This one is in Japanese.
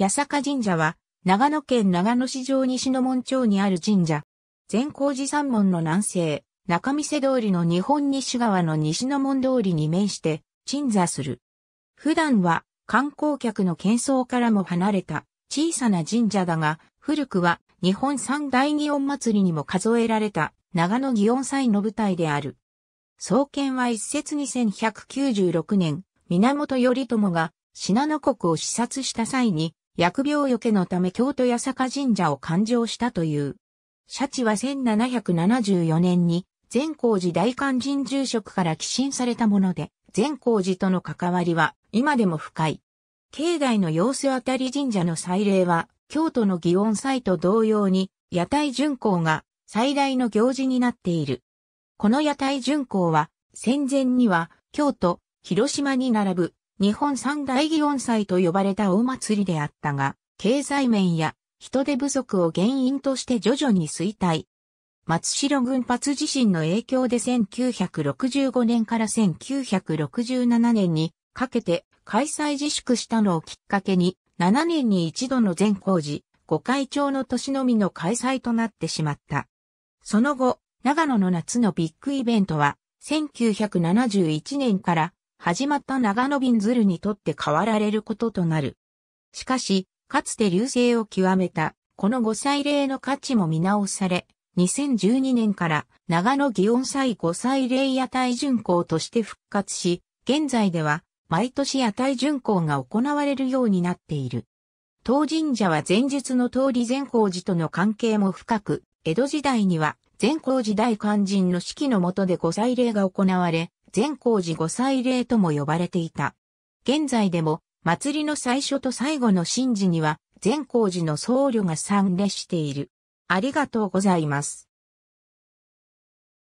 八坂神社は、長野県長野市城西の門町にある神社。善光寺山門の南西、中見世通りの日本西側の西の門通りに面して、鎮座する。普段は、観光客の喧騒からも離れた小さな神社だが、古くは日本三大祇園祭りにも数えられた長野祇園祭の舞台である。創建は一説2196年、源頼朝が信濃国を視察した際に薬病除けのため京都八坂神社を勘定したという。シャチは1774年に善光寺大勧神住職から寄進されたもので、善光寺との関わりは今でも深い。境内の様子あたり神社の祭礼は、京都の祇園祭と同様に、屋台巡行が最大の行事になっている。この屋台巡行は、戦前には、京都、広島に並ぶ日本三大祇園祭と呼ばれた大祭りであったが、経済面や人手不足を原因として徐々に衰退。松代群発地震の影響で1965年から1967年にかけて開催自粛したのをきっかけに7年に一度の全工事、御会長の年のみの開催となってしまった。その後、長野の夏のビッグイベントは1971年から始まった長野便鶴にとって変わられることとなる。しかし、かつて流星を極めた、この5歳例の価値も見直され、2012年から長野祇園祭5歳例屋台巡行として復活し、現在では毎年屋台巡行が行われるようになっている。当神社は前述の通り善光寺との関係も深く、江戸時代には善光寺大肝心の指揮の下で5祭礼が行われ、善光寺御祭礼とも呼ばれていた。現在でも、祭りの最初と最後の神事には、善光寺の僧侶が参列している。ありがとうございます。